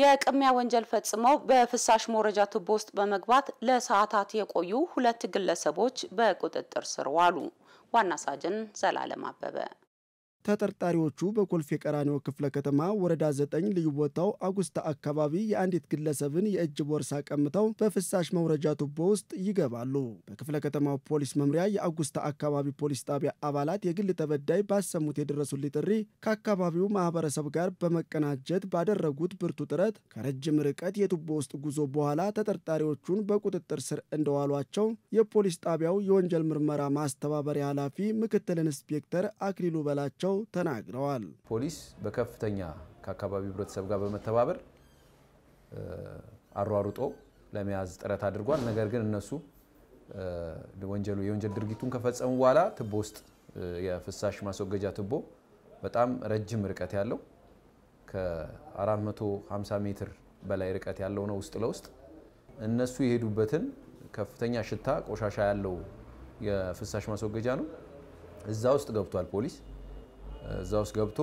የቅሚያ ወንጀል ፈጽመው በፍሳሽ መውረጃ ቱቦ ውስጥ በመግባት ለሰዓታት የቆዩ ሁለት ግለሰቦች በቁጥጥር ስር ዋሉ። ዋና ሳጅን ዘላለም አበበ ተጠርጣሪዎቹ በኮልፌ ቀራኒዮ ክፍለ ከተማ ወረዳ 9 ልዩ ቦታው አጉስታ አካባቢ የአንዲት ግለሰብን የእጅ ቦርሳ ቀምተው በፍሳሽ መውረጃ ቱቦ ውስጥ ይገባሉ። በክፍለ ከተማው ፖሊስ መምሪያ የአጉስታ አካባቢ ፖሊስ ጣቢያ አባላት የግል ተበዳይ ባሰሙት የደረሱልኝ ጥሪ ከአካባቢው ማህበረሰብ ጋር በመቀናጀት ባደረጉት ብርቱ ጥረት ከረጅም ርቀት የቱቦ ውስጥ ጉዞ በኋላ ተጠርጣሪዎቹን በቁጥጥር ስር እንደዋሏቸው የፖሊስ ጣቢያው የወንጀል ምርመራ ማስተባበሪያ ኃላፊ ምክትል ኢንስፔክተር አክሊሉ በላቸው ተናግረዋል። ፖሊስ በከፍተኛ ከአካባቢው ህብረተሰብ ጋር በመተባበር አሯሩጦ ለመያዝ ጥረት አድርጓል። ነገር ግን እነሱ ወንጀሉ የወንጀል ድርጊቱን ከፈጸሙ በኋላ ትቦ ውስጥ የፍሳሽ ማስወገጃ ትቦ በጣም ረጅም ርቀት ያለው ከ450 ሜትር በላይ ርቀት ያለው ነው ውስጥ ለውስጥ እነሱ የሄዱበትን ከፍተኛ ሽታ ቆሻሻ ያለው የፍሳሽ ማስወገጃ ነው። እዛ ውስጥ ገብቷል ፖሊስ። እዛ ውስጥ ገብቶ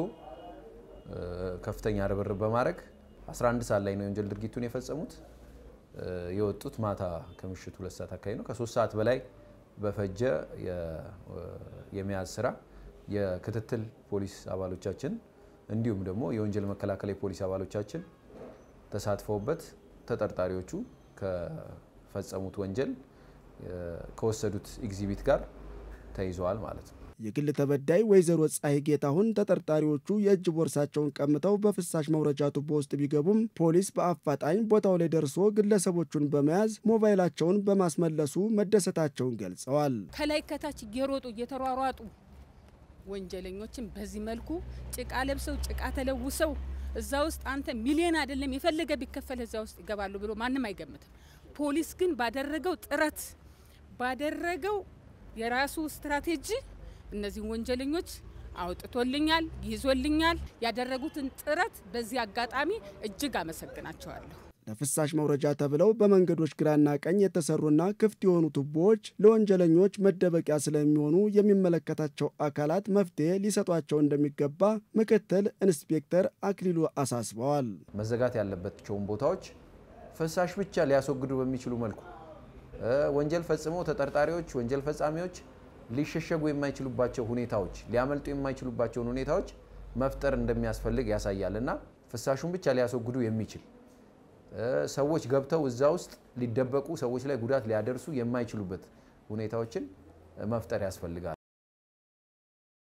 ከፍተኛ ርብርብ በማድረግ 11 ሰዓት ላይ ነው የወንጀል ድርጊቱን የፈጸሙት። የወጡት ማታ ከምሽቱ ሁለት ሰዓት አካባቢ ነው። ከሶስት ሰዓት በላይ በፈጀ የመያዝ ስራ የክትትል ፖሊስ አባሎቻችን እንዲሁም ደግሞ የወንጀል መከላከል የፖሊስ አባሎቻችን ተሳትፈውበት ተጠርጣሪዎቹ ከፈጸሙት ወንጀል ከወሰዱት ኤግዚቢት ጋር ተይዘዋል ማለት ነው። የግል ተበዳይ ወይዘሮ ፀሐይ ጌታሁን ተጠርጣሪዎቹ የእጅ ቦርሳቸውን ቀምተው በፍሳሽ መውረጃ ቱቦ ውስጥ ቢገቡም ፖሊስ በአፋጣኝ ቦታው ላይ ደርሶ ግለሰቦቹን በመያዝ ሞባይላቸውን በማስመለሱ መደሰታቸውን ገልጸዋል። ከላይ ከታች እየሮጡ እየተሯሯጡ ወንጀለኞችን በዚህ መልኩ ጭቃ ለብሰው ጭቃ ተለውሰው እዛ ውስጥ አንተ ሚሊዮን አይደለም የፈለገ ቢከፈል እዛ ውስጥ ይገባሉ ብሎ ማንም አይገምትም። ፖሊስ ግን ባደረገው ጥረት ባደረገው የራሱ ስትራቴጂ እነዚህን ወንጀለኞች አውጥቶልኛል፣ ይዞልኛል። ያደረጉትን ጥረት በዚህ አጋጣሚ እጅግ አመሰግናቸዋለሁ። ለፍሳሽ መውረጃ ተብለው በመንገዶች ግራና ቀኝ የተሰሩና ክፍት የሆኑ ቱቦዎች ለወንጀለኞች መደበቂያ ስለሚሆኑ የሚመለከታቸው አካላት መፍትሄ ሊሰጧቸው እንደሚገባ ምክትል ኢንስፔክተር አክሊሉ አሳስበዋል። መዘጋት ያለባቸውን ቦታዎች ፍሳሽ ብቻ ሊያስወግዱ በሚችሉ መልኩ ወንጀል ፈጽሞ ተጠርጣሪዎች፣ ወንጀል ፈጻሚዎች ሊሸሸጉ የማይችሉባቸው ሁኔታዎች፣ ሊያመልጡ የማይችሉባቸውን ሁኔታዎች መፍጠር እንደሚያስፈልግ ያሳያል እና ፍሳሹን ብቻ ሊያስወግዱ የሚችል ሰዎች ገብተው እዛ ውስጥ ሊደበቁ ሰዎች ላይ ጉዳት ሊያደርሱ የማይችሉበት ሁኔታዎችን መፍጠር ያስፈልጋል።